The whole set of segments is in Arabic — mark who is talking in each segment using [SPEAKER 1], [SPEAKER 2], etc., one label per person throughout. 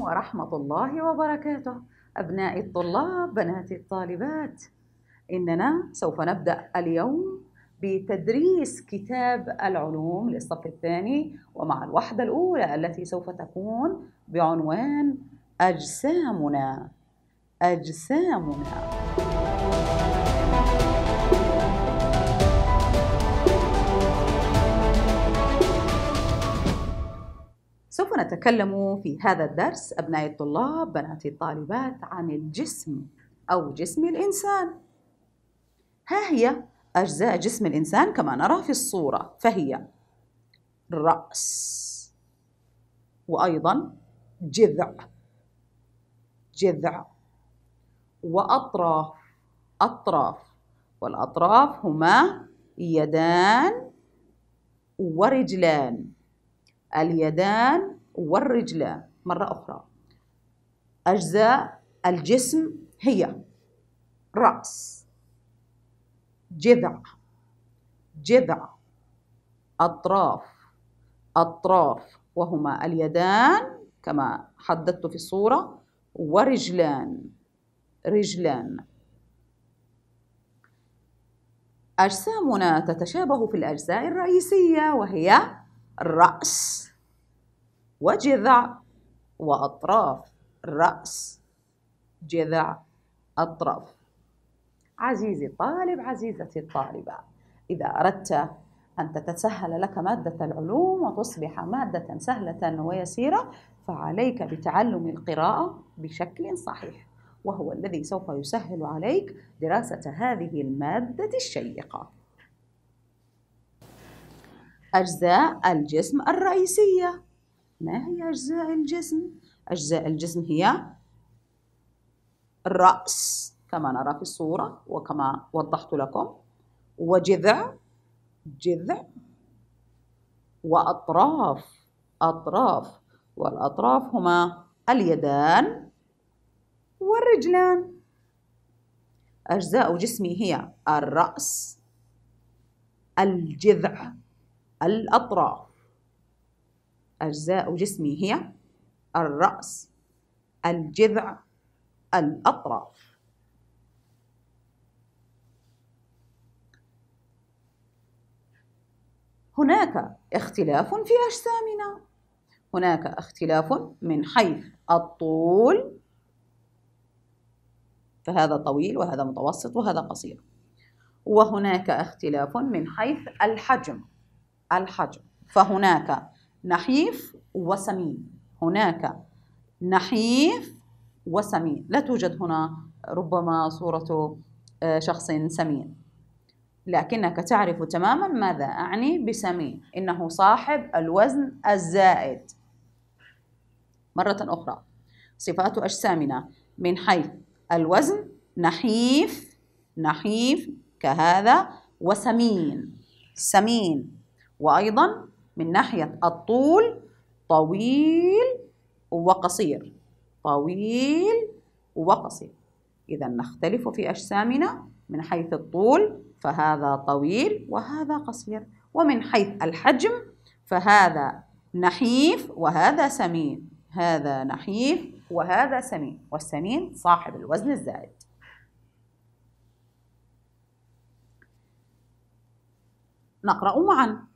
[SPEAKER 1] ورحمة الله وبركاته أبنائي الطلاب بنات الطالبات إننا سوف نبدأ اليوم بتدريس كتاب العلوم للصف الثاني ومع الوحدة الأولى التي سوف تكون بعنوان أجسامنا أجسامنا سوف نتكلم في هذا الدرس أبنائي الطلاب بناتي الطالبات عن الجسم أو جسم الإنسان ها هي أجزاء جسم الإنسان كما نرى في الصورة فهي رأس وأيضا جذع جذع وأطراف أطراف والأطراف هما يدان ورجلان اليدان والرجلان مرة أخرى أجزاء الجسم هي رأس جذع جذع أطراف أطراف وهما اليدان كما حددت في الصورة ورجلان رجلان أجسامنا تتشابه في الأجزاء الرئيسية وهي رأس وجذع وأطراف رأس جذع أطراف عزيزي الطالب عزيزتي الطالبة إذا أردت أن تتسهل لك مادة العلوم وتصبح مادة سهلة ويسيرة فعليك بتعلم القراءة بشكل صحيح وهو الذي سوف يسهل عليك دراسة هذه المادة الشيقة أجزاء الجسم الرئيسية ما هي أجزاء الجسم؟ أجزاء الجسم هي الرأس كما نرى في الصورة وكما وضحت لكم وجذع جذع وأطراف أطراف والأطراف هما اليدان والرجلان أجزاء جسمي هي الرأس الجذع الأطراف أجزاء جسمي هي الرأس الجذع الأطراف هناك اختلاف في أجسامنا هناك اختلاف من حيث الطول فهذا طويل وهذا متوسط وهذا قصير وهناك اختلاف من حيث الحجم الحجر فهناك نحيف وسمين هناك نحيف وسمين لا توجد هنا ربما صورة آه، شخص سمين لكنك تعرف تماما ماذا أعني بسمين إنه صاحب الوزن الزائد مرة أخرى صفات أجسامنا من حيث الوزن نحيف نحيف كهذا وسمين سمين وأيضا من ناحية الطول طويل وقصير طويل وقصير إذا نختلف في أجسامنا من حيث الطول فهذا طويل وهذا قصير ومن حيث الحجم فهذا نحيف وهذا سمين هذا نحيف وهذا سمين والسمين صاحب الوزن الزائد نقرأ معا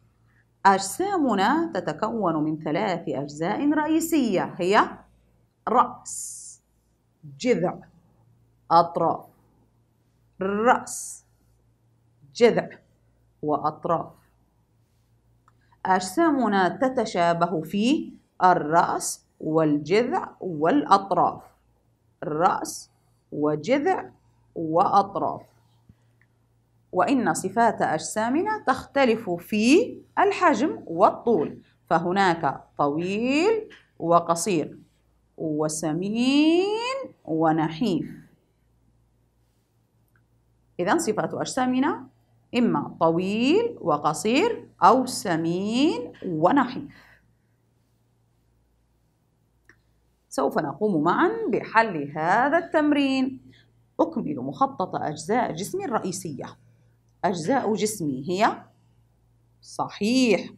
[SPEAKER 1] أجسامنا تتكون من ثلاث أجزاء رئيسية هي رأس جذع أطراف رأس جذع وأطراف أجسامنا تتشابه في الرأس والجذع والأطراف الرأس وجذع وأطراف وإن صفات أجسامنا تختلف في الحجم والطول فهناك طويل وقصير وسمين ونحيف إذا صفات أجسامنا إما طويل وقصير أو سمين ونحيف سوف نقوم معا بحل هذا التمرين أكمل مخطط أجزاء جسمي الرئيسية أجزاء جسمي هي صحيح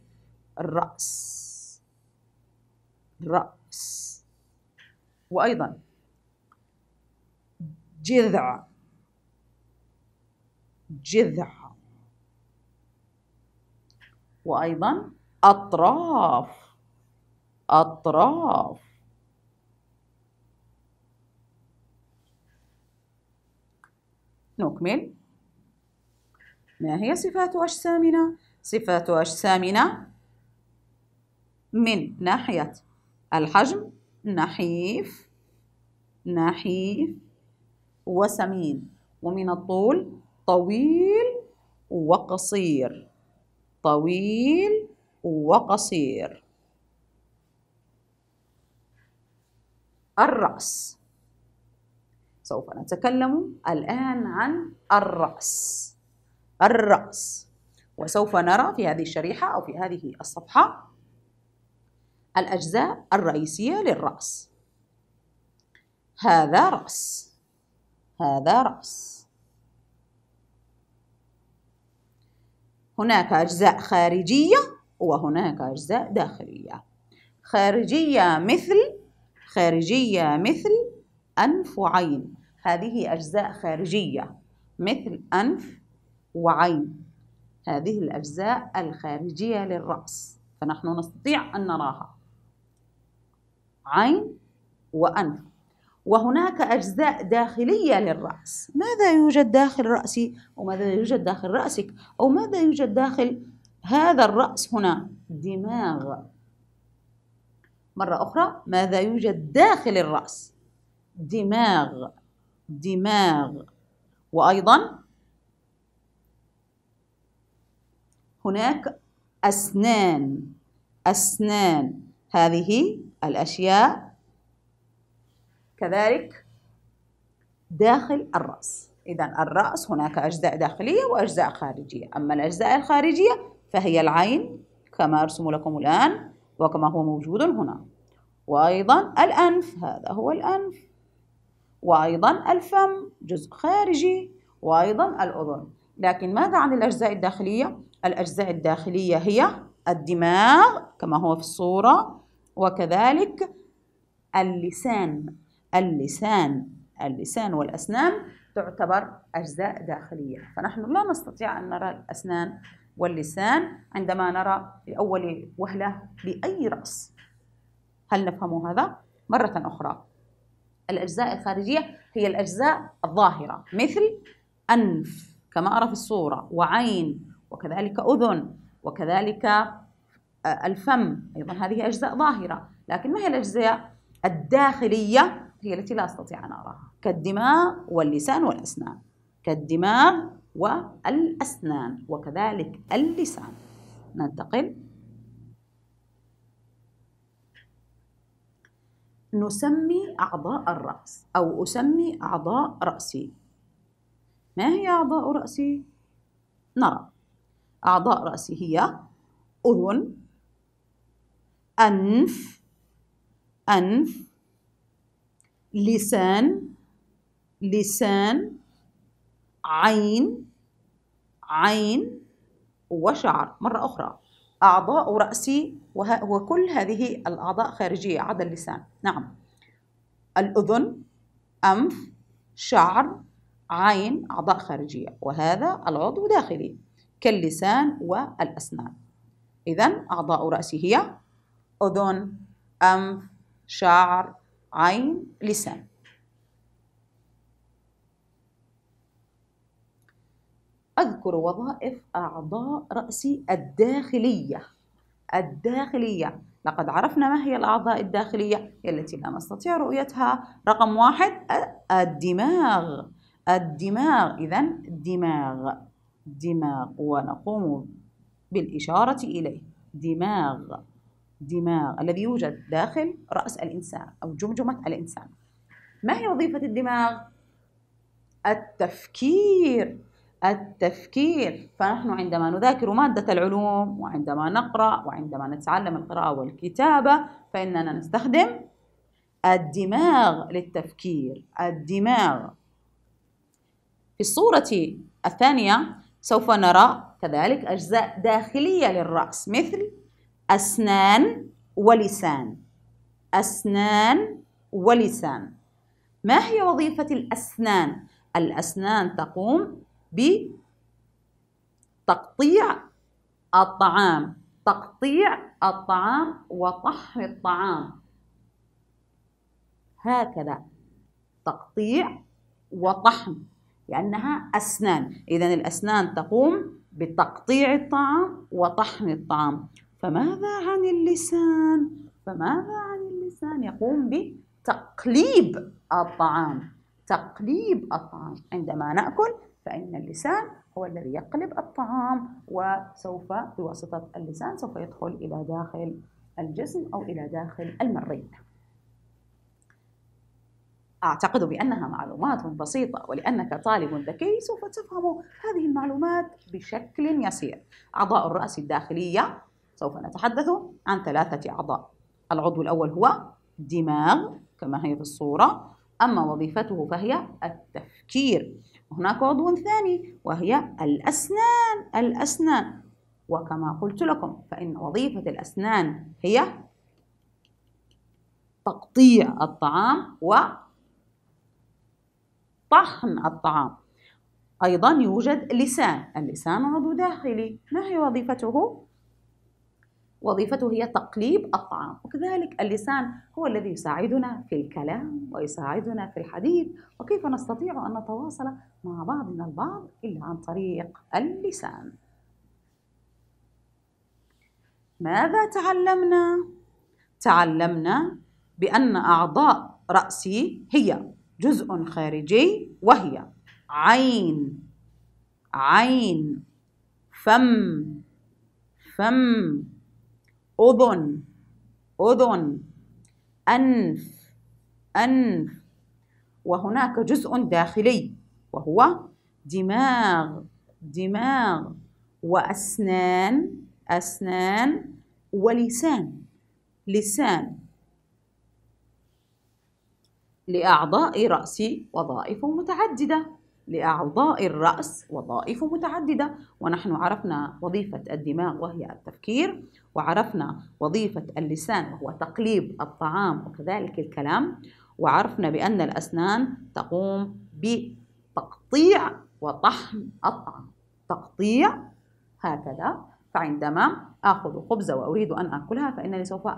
[SPEAKER 1] الرأس الرأس وأيضا جذع جذع وأيضا أطراف أطراف نكمل ما هي صفات أجسامنا؟ صفات أجسامنا من ناحية الحجم نحيف نحيف وسمين ومن الطول طويل وقصير طويل وقصير الرأس سوف نتكلم الآن عن الرأس الرأس وسوف نرى في هذه الشريحة أو في هذه الصفحة الأجزاء الرئيسية للرأس هذا رأس هذا رأس هناك أجزاء خارجية وهناك أجزاء داخلية خارجية مثل خارجية مثل أنف وعين هذه أجزاء خارجية مثل أنف وعين هذه الأجزاء الخارجية للرأس فنحن نستطيع أن نراها عين وأنف وهناك أجزاء داخلية للرأس ماذا يوجد داخل رأسي وماذا يوجد داخل رأسك أو ماذا يوجد داخل هذا الرأس هنا دماغ مرة أخرى ماذا يوجد داخل الرأس دماغ دماغ وأيضا هناك أسنان أسنان هذه الأشياء كذلك داخل الرأس إذا الرأس هناك أجزاء داخلية وأجزاء خارجية أما الأجزاء الخارجية فهي العين كما أرسم لكم الآن وكما هو موجود هنا وأيضا الأنف هذا هو الأنف وأيضا الفم جزء خارجي وأيضا الأذن لكن ماذا عن الأجزاء الداخلية؟ الأجزاء الداخلية هي الدماغ كما هو في الصورة وكذلك اللسان اللسان اللسان والأسنان تعتبر أجزاء داخلية فنحن لا نستطيع أن نرى الأسنان واللسان عندما نرى لأول وهلة لأي رأس هل نفهم هذا؟ مرة أخرى الأجزاء الخارجية هي الأجزاء الظاهرة مثل أنف كما أرى في الصورة وعين وكذلك أذن وكذلك آه، الفم أيضا هذه أجزاء ظاهرة لكن ما هي الأجزاء الداخلية هي التي لا أستطيع أن أراها كالدماغ واللسان والأسنان كالدماغ والأسنان وكذلك اللسان ننتقل نسمي أعضاء الرأس أو أسمي أعضاء رأسي ما هي أعضاء رأسي؟ نرى أعضاء رأسي هي أذن أنف أنف لسان لسان عين عين وشعر مرة أخرى أعضاء رأسي وكل هذه الأعضاء خارجية عدا اللسان نعم الأذن أنف شعر عين أعضاء خارجية وهذا العضو داخلي كاللسان والأسنان إذا أعضاء رأسه هي أذن أنف شعر عين لسان أذكر وظائف أعضاء رأسي الداخلية الداخلية لقد عرفنا ما هي الأعضاء الداخلية التي لا نستطيع رؤيتها رقم واحد الدماغ الدماغ إذا دماغ دماغ ونقوم بالإشارة إليه دماغ دماغ الذي يوجد داخل رأس الإنسان أو جمجمة الإنسان ما هي وظيفة الدماغ؟ التفكير التفكير فنحن عندما نذاكر مادة العلوم وعندما نقرأ وعندما نتعلم القراءة والكتابة فإننا نستخدم الدماغ للتفكير الدماغ في الصورة الثانية سوف نرى كذلك أجزاء داخلية للرأس مثل أسنان ولسان أسنان ولسان ما هي وظيفة الأسنان؟ الأسنان تقوم بتقطيع الطعام تقطيع الطعام وطحن الطعام هكذا تقطيع وطحن لأنها أسنان إذا الأسنان تقوم بتقطيع الطعام وطحن الطعام فماذا عن اللسان؟ فماذا عن اللسان؟ يقوم بتقليب الطعام تقليب الطعام عندما نأكل فإن اللسان هو الذي يقلب الطعام وسوف بواسطة اللسان سوف يدخل إلى داخل الجسم أو إلى داخل المريء أعتقد بأنها معلومات بسيطة ولأنك طالب ذكي سوف تفهم هذه المعلومات بشكل يسير أعضاء الرأس الداخلية سوف نتحدث عن ثلاثة أعضاء العضو الأول هو دماغ كما هي في الصورة أما وظيفته فهي التفكير هناك عضو ثاني وهي الأسنان الأسنان وكما قلت لكم فإن وظيفة الأسنان هي تقطيع الطعام و طحن الطعام أيضا يوجد لسان اللسان عضو داخلي ما هي وظيفته؟ وظيفته هي تقليب الطعام وكذلك اللسان هو الذي يساعدنا في الكلام ويساعدنا في الحديث وكيف نستطيع أن نتواصل مع بعضنا البعض إلا عن طريق اللسان ماذا تعلمنا؟ تعلمنا بأن أعضاء رأسي هي جزء خارجي وهي عين عين فم فم أذن أذن أنف أنف وهناك جزء داخلي وهو دماغ دماغ وأسنان أسنان ولسان لسان لأعضاء رأس وظائف متعددة لأعضاء الرأس وظائف متعددة ونحن عرفنا وظيفة الدماغ وهي التفكير وعرفنا وظيفة اللسان وهو تقليب الطعام وكذلك الكلام وعرفنا بأن الأسنان تقوم بتقطيع وطحن الطعام تقطيع هكذا فعندما آخذ خبزة وأريد أن آكلها فإنني سوف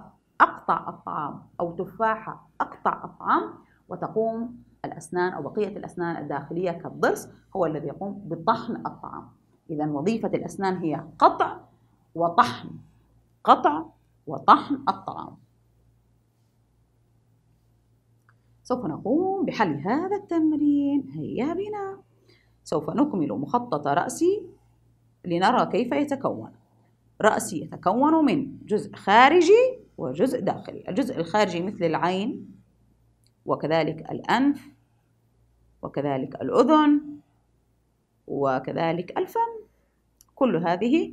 [SPEAKER 1] أقطع الطعام أو تفاحة أقطع الطعام وتقوم الأسنان أو بقية الأسنان الداخلية كالضرس هو الذي يقوم بطحن الطعام إذا وظيفة الأسنان هي قطع وطحن قطع وطحن الطعام سوف نقوم بحل هذا التمرين هيا بنا سوف نكمل مخطط رأسي لنرى كيف يتكون رأسي يتكون من جزء خارجي وجزء داخلي الجزء الخارجي مثل العين وكذلك الأنف وكذلك الأذن وكذلك الفم كل هذه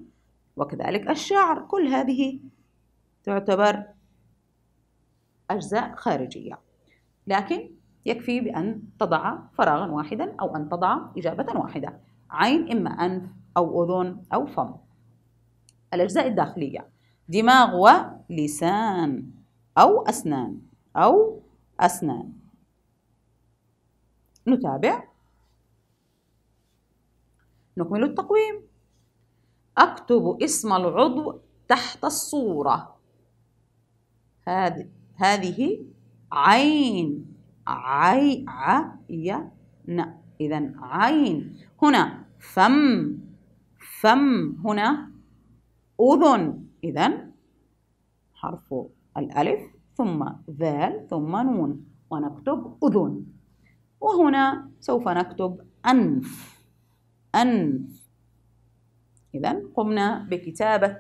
[SPEAKER 1] وكذلك الشعر كل هذه تعتبر أجزاء خارجية لكن يكفي بأن تضع فراغا واحدا أو أن تضع إجابة واحدة عين إما أنف أو أذن أو فم الأجزاء الداخلية دماغ ولسان أو أسنان أو أسنان نتابع نكمل التقويم أكتب اسم العضو تحت الصورة هذه عين عي عين إذا عين هنا فم فم هنا أذن إذا حرف الألف ثم ذال ثم نون ونكتب أذن وهنا سوف نكتب أنف أنف إذا قمنا بكتابة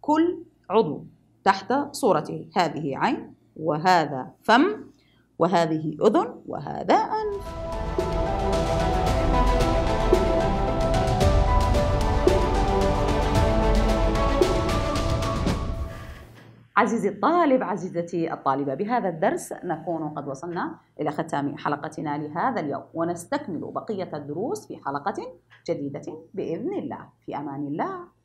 [SPEAKER 1] كل عضو تحت صورته هذه عين وهذا فم وهذه أذن وهذا أنف عزيزي الطالب عزيزتي الطالبة بهذا الدرس نكون قد وصلنا إلى ختام حلقتنا لهذا اليوم ونستكمل بقية الدروس في حلقة جديدة بإذن الله في أمان الله